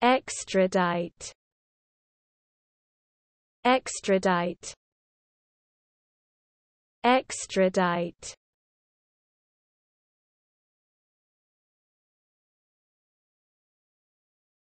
extradite extradite extradite